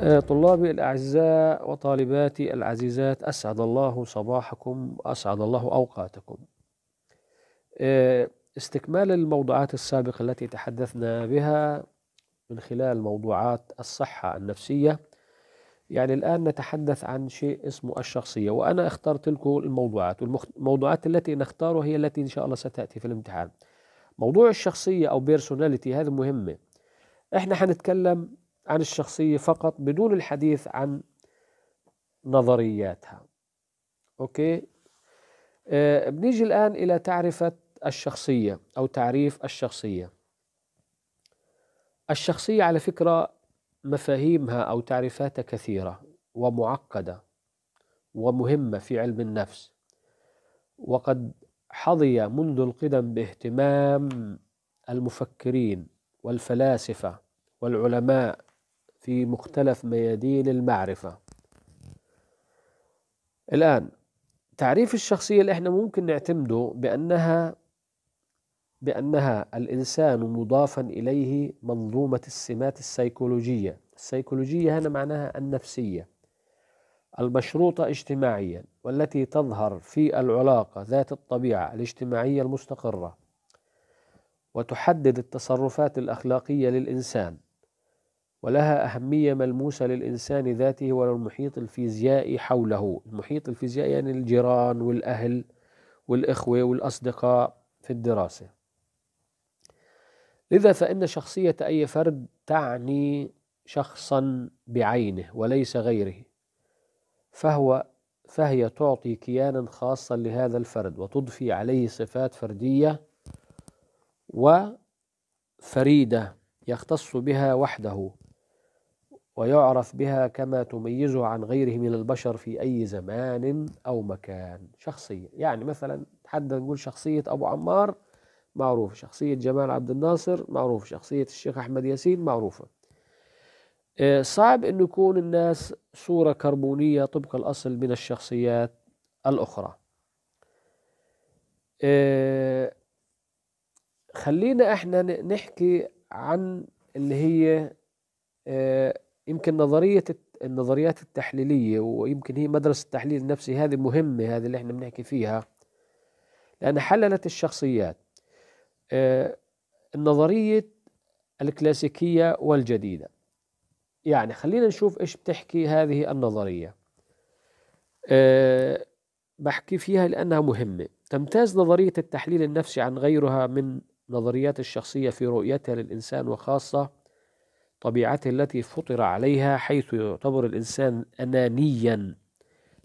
آه، طلابي الأعزاء وطالباتي العزيزات أسعد الله صباحكم وأسعد الله أوقاتكم آه، استكمال الموضوعات السابقة التي تحدثنا بها من خلال موضوعات الصحة النفسية يعني الآن نتحدث عن شيء اسمه الشخصية وأنا اخترت لكم الموضوعات والموضوعات التي نختارها هي التي إن شاء الله ستأتي في الامتحان موضوع الشخصية أو بيرسوناليتي هذه مهمة احنا حنتكلم عن الشخصية فقط بدون الحديث عن نظرياتها أوكي آه بنيجي الآن إلى تعرفة الشخصية أو تعريف الشخصية الشخصية على فكرة مفاهيمها أو تعريفاتها كثيرة ومعقدة ومهمة في علم النفس وقد حظي منذ القدم باهتمام المفكرين والفلاسفة والعلماء في مختلف ميادين المعرفة الآن تعريف الشخصية اللي احنا ممكن نعتمده بأنها بأنها الإنسان مضافا إليه منظومة السمات السيكولوجية السيكولوجية هنا معناها النفسية المشروطة اجتماعيا والتي تظهر في العلاقة ذات الطبيعة الاجتماعية المستقرة وتحدد التصرفات الأخلاقية للإنسان ولها أهمية ملموسة للإنسان ذاته وللمحيط الفيزيائي حوله المحيط الفيزيائي يعني الجيران والأهل والإخوة والأصدقاء في الدراسة لذا فإن شخصية أي فرد تعني شخصا بعينه وليس غيره فهو فهي تعطي كيانا خاصا لهذا الفرد وتضفي عليه صفات فردية وفريدة يختص بها وحده ويعرف بها كما تميزه عن غيره من البشر في أي زمان أو مكان شخصية يعني مثلا حد نقول شخصية أبو عمار معروف شخصية جمال عبد الناصر معروف شخصية الشيخ أحمد ياسين معروفة آه، صعب أن يكون الناس صورة كربونية طبق الأصل من الشخصيات الأخرى آه، خلينا احنا نحكي عن اللي هي آه، يمكن نظريه النظريات التحليليه ويمكن هي مدرسه التحليل النفسي هذه مهمه هذه اللي احنا بنحكي فيها لأن حللت الشخصيات آه، النظريه الكلاسيكيه والجديده يعني خلينا نشوف ايش بتحكي هذه النظريه آه، بحكي فيها لأنها مهمة تمتاز نظرية التحليل النفسي عن غيرها من نظريات الشخصية في رؤيتها للإنسان وخاصة طبيعته التي فطر عليها حيث يعتبر الإنسان أنانيا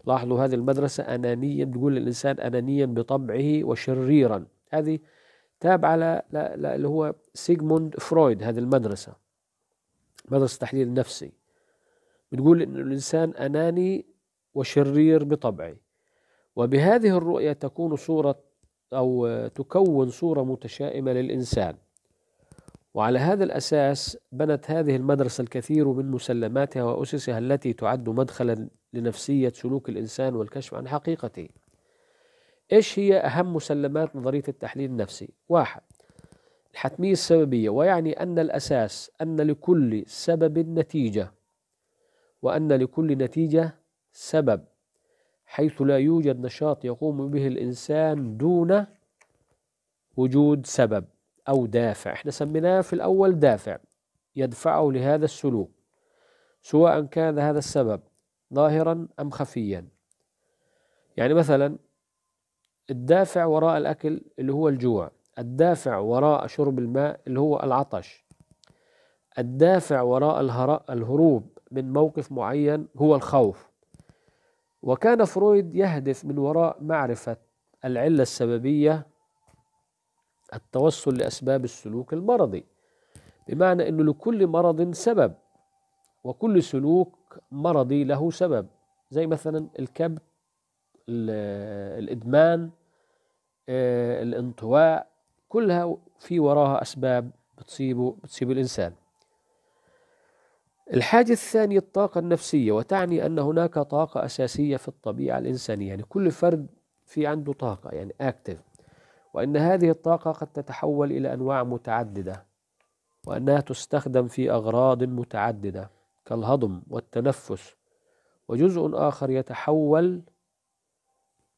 لاحظوا هذه المدرسة أنانيا بتقول الإنسان أنانيا بطبعه وشريرا هذه تابعة اللي هو سيغموند فرويد هذه المدرسة مدرسة التحليل النفسي بتقول إن الإنسان أناني وشرير بطبعه وبهذه الرؤية تكون صورة أو تكون صورة متشائمة للإنسان وعلى هذا الأساس بنت هذه المدرسة الكثير من مسلماتها وأسسها التي تعد مدخلا لنفسية سلوك الإنسان والكشف عن حقيقته إيش هي أهم مسلمات نظرية التحليل النفسي؟ واحد الحتمية السببية ويعني أن الأساس أن لكل سبب نتيجة وأن لكل نتيجة سبب حيث لا يوجد نشاط يقوم به الإنسان دون وجود سبب أو دافع احنا سميناه في الأول دافع يدفعه لهذا السلوك سواء كان هذا السبب ظاهرا أم خفيا يعني مثلا الدافع وراء الأكل اللي هو الجوع الدافع وراء شرب الماء اللي هو العطش الدافع وراء الهروب من موقف معين هو الخوف وكان فرويد يهدف من وراء معرفة العلة السببية التوصل لأسباب السلوك المرضي بمعنى أنه لكل مرض سبب وكل سلوك مرضي له سبب زي مثلا الكبت الإدمان آه، الانطواء كلها في وراها أسباب بتصيبه بتصيب الإنسان الحاجة الثانية الطاقة النفسية وتعني أن هناك طاقة أساسية في الطبيعة الإنسانية يعني كل فرد في عنده طاقة يعني أكتف وأن هذه الطاقة قد تتحول إلى أنواع متعددة وأنها تستخدم في أغراض متعددة كالهضم والتنفس وجزء آخر يتحول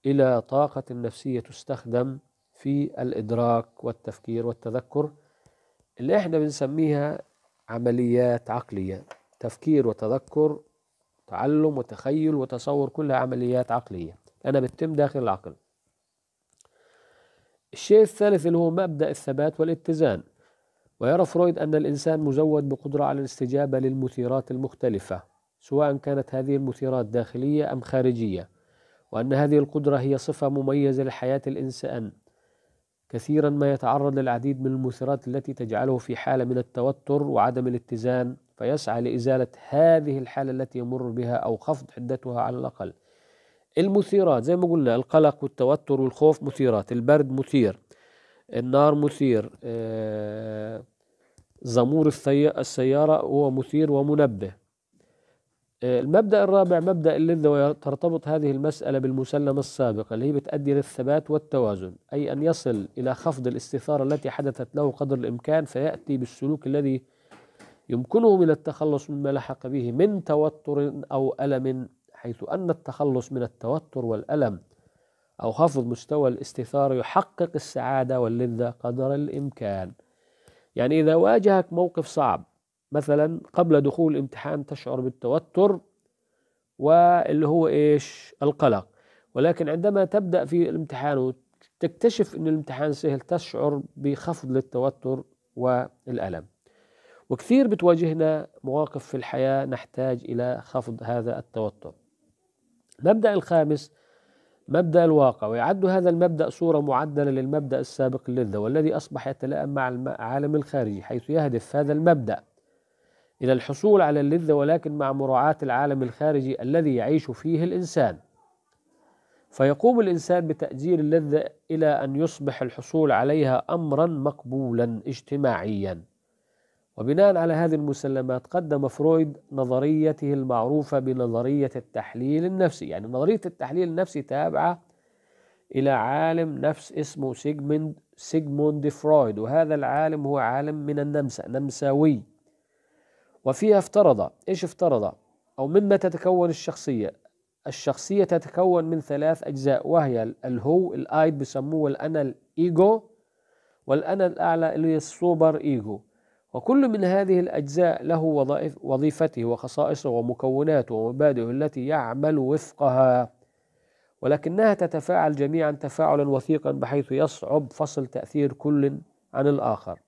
إلى طاقة نفسية تستخدم في الإدراك والتفكير والتذكر اللي احنا بنسميها عمليات عقلية تفكير وتذكر تعلم وتخيل وتصور كلها عمليات عقلية أنا بتتم داخل العقل الشيء الثالث اللي هو مبدأ الثبات والاتزان ويرى فرويد أن الإنسان مزود بقدرة على الاستجابة للمثيرات المختلفة سواء كانت هذه المثيرات داخلية أم خارجية وأن هذه القدرة هي صفة مميزة لحياة الإنسان كثيرا ما يتعرض للعديد من المثيرات التي تجعله في حالة من التوتر وعدم الاتزان فيسعى لإزالة هذه الحالة التي يمر بها أو خفض حدتها على الأقل المثيرات زي ما قلنا القلق والتوتر والخوف مثيرات البرد مثير النار مثير آه، زمور السيارة هو مثير ومنبه آه، المبدأ الرابع مبدأ اللذة وترتبط هذه المسألة بالمسلمة السابقة اللي هي بتأدي للثبات والتوازن أي أن يصل إلى خفض الاستثارة التي حدثت له قدر الإمكان فيأتي بالسلوك الذي يمكنه من التخلص مما لحق به من توتر أو ألم حيث أن التخلص من التوتر والألم أو خفض مستوى الاستثارة يحقق السعادة واللذة قدر الإمكان يعني إذا واجهك موقف صعب مثلا قبل دخول الامتحان تشعر بالتوتر واللي هو إيش القلق ولكن عندما تبدأ في الامتحان وتكتشف أن الامتحان سهل تشعر بخفض للتوتر والألم وكثير بتواجهنا مواقف في الحياة نحتاج إلى خفض هذا التوتر المبدأ الخامس مبدأ الواقع ويعد هذا المبدأ صورة معدلة للمبدأ السابق للذة والذي أصبح يتلائم مع العالم الخارجي حيث يهدف هذا المبدأ إلى الحصول على اللذة ولكن مع مراعاة العالم الخارجي الذي يعيش فيه الإنسان فيقوم الإنسان بتأجيل اللذة إلى أن يصبح الحصول عليها أمرا مقبولا اجتماعيا وبناء على هذه المسلمات قدم فرويد نظريته المعروفة بنظرية التحليل النفسي يعني نظرية التحليل النفسي تابعة إلى عالم نفس اسمه سيجموند سيجموند فرويد وهذا العالم هو عالم من النمسا نمساوي وفيها افترض ايش افترض أو مما تتكون الشخصية الشخصية تتكون من ثلاث أجزاء وهي الهو الآيد بسموه الأنا الإيجو والأنا الأعلى اللي هي السوبر إيجو وكل من هذه الأجزاء له وظائف وظيفته وخصائصه ومكوناته ومبادئه التي يعمل وفقها ولكنها تتفاعل جميعا تفاعلا وثيقا بحيث يصعب فصل تأثير كل عن الآخر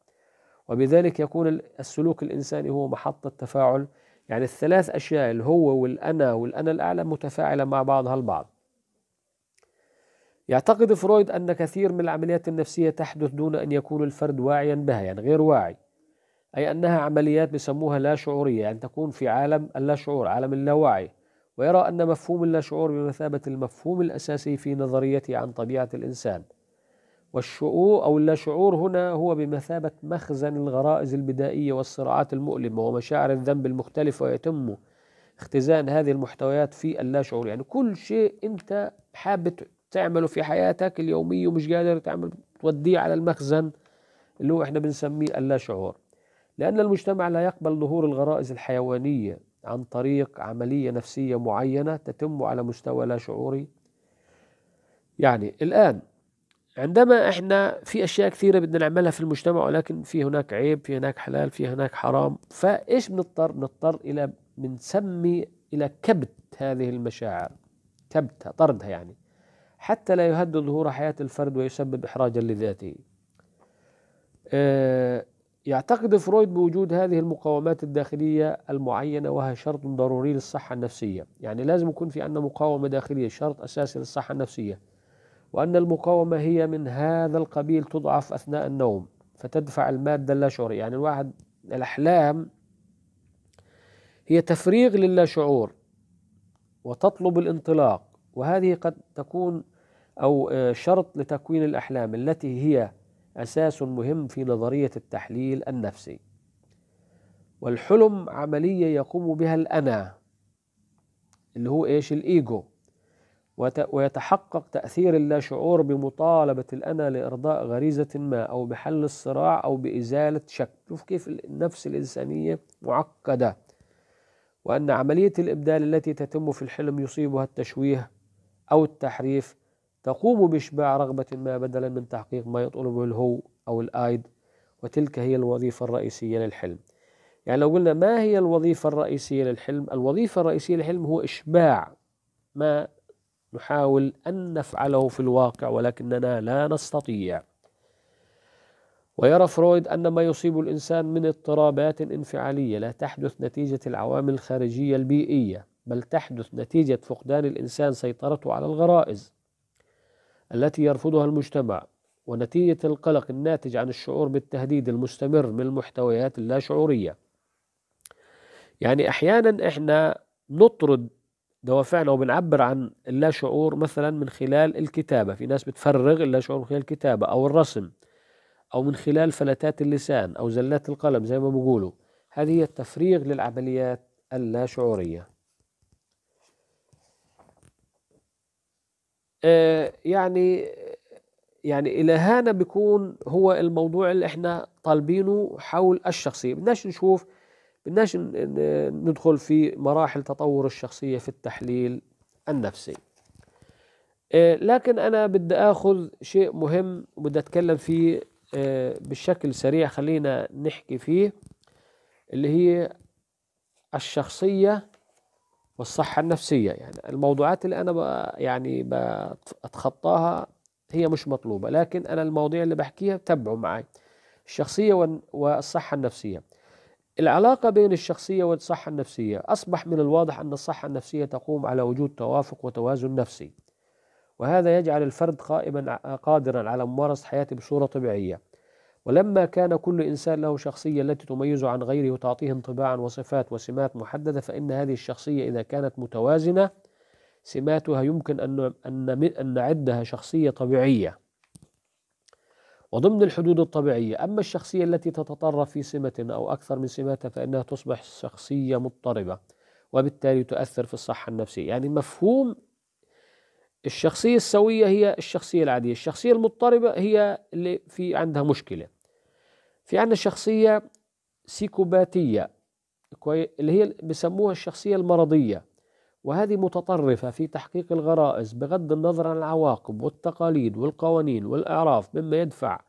وبذلك يكون السلوك الإنساني هو محطة تفاعل يعني الثلاث أشياء الهو والأنا والأنا الأعلى متفاعلة مع بعضها البعض يعتقد فرويد أن كثير من العمليات النفسية تحدث دون أن يكون الفرد واعيا بها يعني غير واعي أي أنها عمليات بسموها لا شعورية أن يعني تكون في عالم اللاشعور عالم اللاوعي ويرى أن مفهوم اللاشعور بمثابة المفهوم الأساسي في نظريته عن طبيعة الإنسان والشعور أو اللاشعور هنا هو بمثابة مخزن الغرائز البدائية والصراعات المؤلمة ومشاعر الذنب المختلفة ويتم اختزان هذه المحتويات في اللاشعور يعني كل شيء أنت حابب تعمله في حياتك اليومية ومش قادر تعمل توديه على المخزن اللي هو احنا بنسميه اللاشعور لأن المجتمع لا يقبل ظهور الغرائز الحيوانية عن طريق عملية نفسية معينة تتم على مستوى لا شعوري يعني الآن عندما احنا في اشياء كثيره بدنا نعملها في المجتمع ولكن في هناك عيب في هناك حلال في هناك حرام فايش بنضطر بنضطر الى بنسمي الى كبت هذه المشاعر كبتها طردها يعني حتى لا يهدد ظهور حياه الفرد ويسبب احراجا لذاته آه، يعتقد فرويد بوجود هذه المقاومات الداخلية المعينة وهي شرط ضروري للصحة النفسية يعني لازم يكون في عندنا مقاومة داخلية شرط أساسي للصحة النفسية وأن المقاومة هي من هذا القبيل تضعف أثناء النوم فتدفع المادة اللاشعورية يعني الواحد الأحلام هي تفريغ للاشعور وتطلب الانطلاق وهذه قد تكون أو آه، شرط لتكوين الأحلام التي هي أساس مهم في نظرية التحليل النفسي والحلم عملية يقوم بها الأنا اللي هو إيش الإيجو ويتحقق تأثير اللاشعور بمطالبة الأنا لإرضاء غريزة ما أو بحل الصراع أو بإزالة شك شوف كيف النفس الإنسانية معقدة وأن عملية الإبدال التي تتم في الحلم يصيبها التشويه أو التحريف تقوم بإشباع رغبة ما بدلا من تحقيق ما يطلبه الهو أو الآيد وتلك هي الوظيفة الرئيسية للحلم يعني لو قلنا ما هي الوظيفة الرئيسية للحلم الوظيفة الرئيسية للحلم هو إشباع ما نحاول أن نفعله في الواقع ولكننا لا نستطيع ويرى فرويد أن ما يصيب الإنسان من اضطرابات انفعالية لا تحدث نتيجة العوامل الخارجية البيئية بل تحدث نتيجة فقدان الإنسان سيطرته على الغرائز التي يرفضها المجتمع ونتيجة القلق الناتج عن الشعور بالتهديد المستمر من المحتويات اللاشعورية يعني أحيانا إحنا نطرد دوافعنا وبنعبر عن اللاشعور مثلا من خلال الكتابة في ناس بتفرغ اللاشعور من خلال الكتابة أو الرسم أو من خلال فلتات اللسان أو زلات القلم زي ما بيقولوا هذه هي التفريغ للعمليات اللاشعورية آه، يعني يعني الى هنا بيكون هو الموضوع اللي احنا طالبينه حول الشخصيه بدناش نشوف بدناش ندخل في مراحل تطور الشخصيه في التحليل النفسي آه، لكن انا بدي اخذ شيء مهم وبدي اتكلم فيه آه، بشكل سريع خلينا نحكي فيه اللي هي الشخصيه والصحة النفسية يعني الموضوعات اللي أنا ب يعني بتخطاها هي مش مطلوبة لكن أنا المواضيع اللي بحكيها تبعوا معي الشخصية والصحة النفسية العلاقة بين الشخصية والصحة النفسية أصبح من الواضح أن الصحة النفسية تقوم على وجود توافق وتوازن نفسي وهذا يجعل الفرد قائما قادرا على ممارسة حياته بصورة طبيعية ولما كان كل إنسان له شخصية التي تميزه عن غيره وتعطيه انطباعا وصفات وسمات محددة فإن هذه الشخصية إذا كانت متوازنة سماتها يمكن أن أن نعدها شخصية طبيعية وضمن الحدود الطبيعية أما الشخصية التي تتطرف في سمة أو أكثر من سماتها فإنها تصبح شخصية مضطربة وبالتالي تؤثر في الصحة النفسية يعني مفهوم الشخصية السوية هي الشخصية العادية الشخصية المضطربة هي اللي في عندها مشكلة في عندنا شخصية سيكوباتية اللي هي بيسموها الشخصية المرضية وهذه متطرفة في تحقيق الغرائز بغض النظر عن العواقب والتقاليد والقوانين والإعراف مما يدفع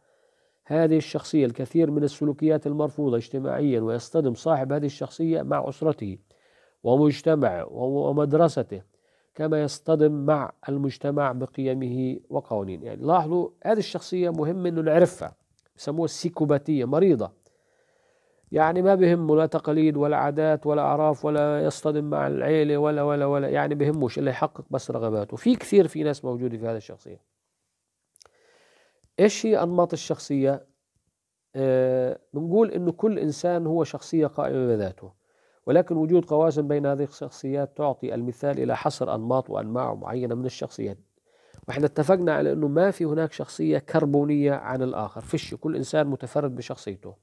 هذه الشخصية الكثير من السلوكيات المرفوضة اجتماعيا ويصطدم صاحب هذه الشخصية مع أسرته ومجتمعه ومدرسته كما يصطدم مع المجتمع بقيمه وقوانينه يعني لاحظوا هذه الشخصية مهم أنه نعرفها يسموها السيكوباتية مريضة يعني ما بهمه لا تقاليد ولا عادات ولا أعراف ولا يصطدم مع العيلة ولا ولا ولا يعني بهموش إلا يحقق بس رغباته في كثير في ناس موجودة في هذه الشخصية إيش هي أنماط الشخصية آه بنقول إنه كل إنسان هو شخصية قائمة بذاته ولكن وجود قواسم بين هذه الشخصيات تعطي المثال إلى حصر أنماط وأنواع معينة من الشخصيات واحنا اتفقنا على انه ما في هناك شخصيه كربونيه عن الاخر فيش كل انسان متفرد بشخصيته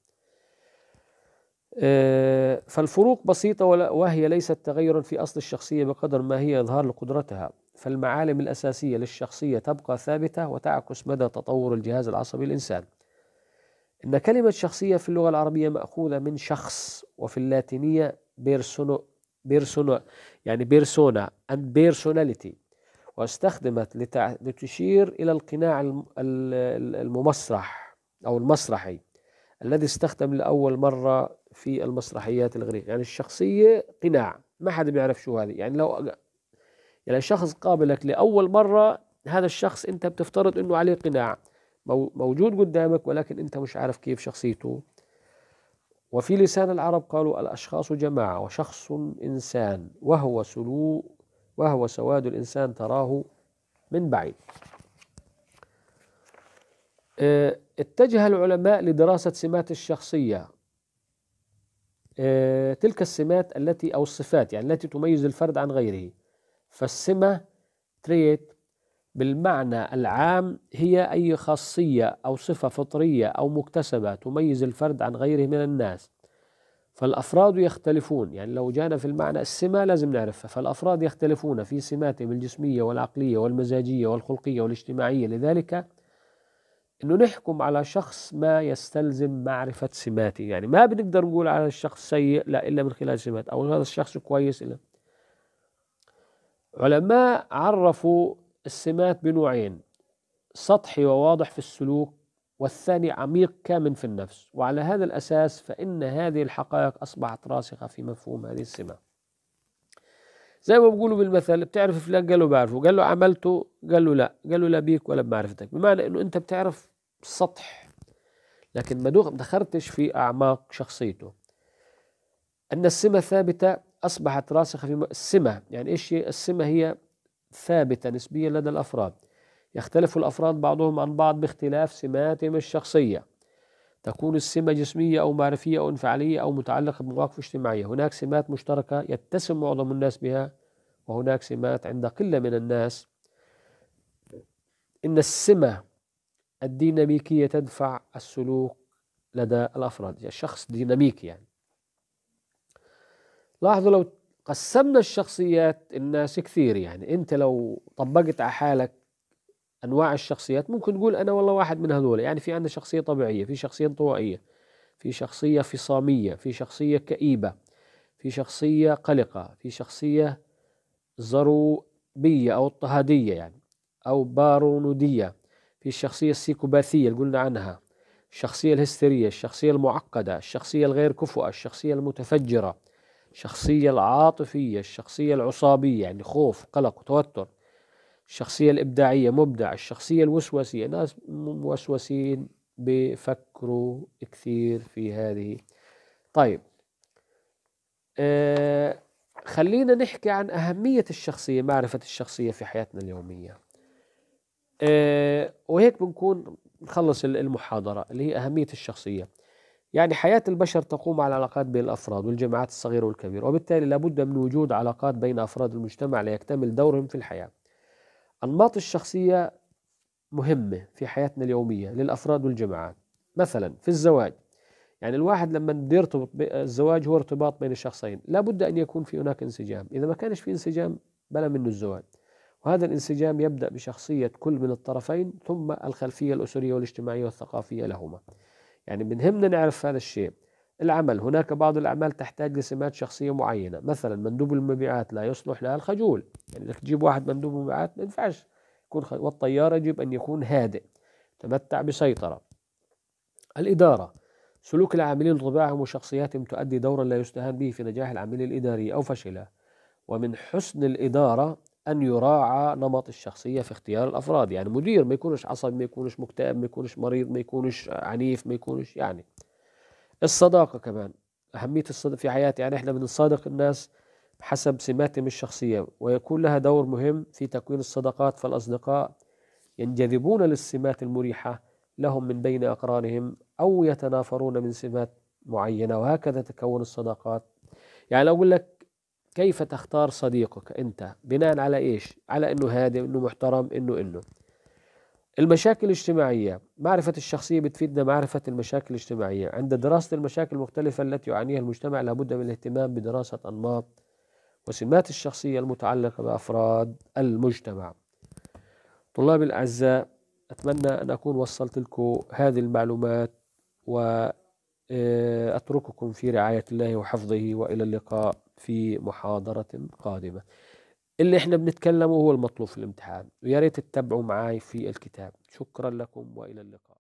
آه، فالفروق بسيطة وهي ليست تغيرا في أصل الشخصية بقدر ما هي إظهار لقدرتها فالمعالم الأساسية للشخصية تبقى ثابتة وتعكس مدى تطور الجهاز العصبي الإنسان إن كلمة شخصية في اللغة العربية مأخوذة من شخص وفي اللاتينية بيرسونو بيرسونا يعني بيرسونا and personality واستخدمت لتشير إلى القناع الممسرح أو المسرحي الذي استخدم لأول مرة في المسرحيات الغريقة يعني الشخصية قناع ما حد بيعرف شو هذه يعني لو يعني شخص قابلك لأول مرة هذا الشخص أنت بتفترض أنه عليه قناع موجود قدامك ولكن أنت مش عارف كيف شخصيته وفي لسان العرب قالوا الأشخاص جماعة وشخص إنسان وهو سلوك وهو سواد الإنسان تراه من بعيد آه، اتجه العلماء لدراسة سمات الشخصية آه، تلك السمات التي أو الصفات يعني التي تميز الفرد عن غيره فالسمة تريت بالمعنى العام هي أي خاصية أو صفة فطرية أو مكتسبة تميز الفرد عن غيره من الناس فالأفراد يختلفون يعني لو جانا في المعنى السمة لازم نعرفها فالأفراد يختلفون في سماتهم الجسمية والعقلية والمزاجية والخلقية والاجتماعية لذلك أنه نحكم على شخص ما يستلزم معرفة سماته يعني ما بنقدر نقول على الشخص سيء لا إلا من خلال سماته أو هذا الشخص كويس إلا علماء عرفوا السمات بنوعين سطحي وواضح في السلوك والثاني عميق كامن في النفس وعلى هذا الأساس فإن هذه الحقائق أصبحت راسخة في مفهوم هذه السمة زي ما بقولوا بالمثل بتعرف فلان قال له بعرفه قال له عملته قال له لا قال له لا بيك ولا بمعرفتك بمعنى انه انت بتعرف سطح لكن ما دخلتش في اعماق شخصيته ان السمه ثابته اصبحت راسخه في السمه يعني ايش السمه هي ثابته نسبيا لدى الافراد يختلف الأفراد بعضهم عن بعض باختلاف سماتهم الشخصية تكون السمة جسمية أو معرفية أو انفعالية أو متعلقة بمواقف اجتماعية هناك سمات مشتركة يتسم معظم الناس بها وهناك سمات عند قلة من الناس إن السمة الديناميكية تدفع السلوك لدى الأفراد الشخص يعني ديناميكي يعني لاحظوا لو قسمنا الشخصيات الناس كثير يعني أنت لو طبقت على حالك انواع الشخصيات ممكن نقول انا والله واحد من هذول يعني في عندنا شخصيه طبيعيه في شخصيه انطوائيه في شخصيه فصاميه في شخصيه كئيبه في شخصيه قلقه في شخصيه ضروبيه او اضطهاديه يعني او بارونوديه في الشخصيه السيكوباثيه اللي قلنا عنها الشخصيه الهستيريه الشخصيه المعقده الشخصيه الغير كفؤه الشخصيه المتفجره الشخصيه العاطفيه الشخصيه العصابيه يعني خوف قلق وتوتر الشخصية الإبداعية مبدع الشخصية الوسوسية ناس موسوسين بفكروا كثير في هذه طيب آه خلينا نحكي عن أهمية الشخصية معرفة الشخصية في حياتنا اليومية آه وهيك بنكون نخلص المحاضرة اللي هي أهمية الشخصية يعني حياة البشر تقوم على علاقات بين الأفراد والجماعات الصغيرة والكبيرة وبالتالي لابد من وجود علاقات بين أفراد المجتمع ليكتمل دورهم في الحياة أنماط الشخصية مهمة في حياتنا اليومية للأفراد والجماعات مثلا في الزواج يعني الواحد لما بده يرتبط الزواج هو ارتباط بين الشخصين لابد أن يكون في هناك انسجام إذا ما كانش في انسجام بلا منه الزواج وهذا الانسجام يبدأ بشخصية كل من الطرفين ثم الخلفية الأسرية والاجتماعية والثقافية لهما يعني بنهمنا نعرف هذا الشيء العمل هناك بعض الأعمال تحتاج لسمات شخصية معينة مثلا مندوب المبيعات لا يصلح لها الخجول يعني لك تجيب واحد مندوب مبيعات ما ينفعش يكون والطيار يجب أن يكون هادئ تمتع بسيطرة الإدارة سلوك العاملين وطباعهم وشخصياتهم تؤدي دورا لا يستهان به في نجاح العمل الإداري أو فشله ومن حسن الإدارة أن يراعى نمط الشخصية في اختيار الأفراد يعني مدير ما يكونش عصبي ما يكونش مكتئب ما يكونش مريض ما يكونش عنيف ما يكونش يعني الصداقة كمان أهمية الصدق في حياتي يعني إحنا بنصادق الناس حسب سماتهم الشخصية ويكون لها دور مهم في تكوين الصداقات فالأصدقاء ينجذبون للسمات المريحة لهم من بين أقرانهم أو يتنافرون من سمات معينة وهكذا تكون الصداقات يعني لو أقول لك كيف تختار صديقك أنت بناء على إيش على أنه هادئ أنه محترم أنه أنه المشاكل الاجتماعية معرفة الشخصية بتفيدنا معرفة المشاكل الاجتماعية عند دراسة المشاكل المختلفة التي يعانيها المجتمع لابد من الاهتمام بدراسة أنماط وسمات الشخصية المتعلقة بأفراد المجتمع طلاب الأعزاء أتمنى أن أكون وصلت لكم هذه المعلومات وأترككم آه، في رعاية الله وحفظه وإلى اللقاء في محاضرة قادمة اللي احنا بنتكلمه هو المطلوب في الامتحان ويا ريت تتبعوا معاي في الكتاب شكرا لكم والى اللقاء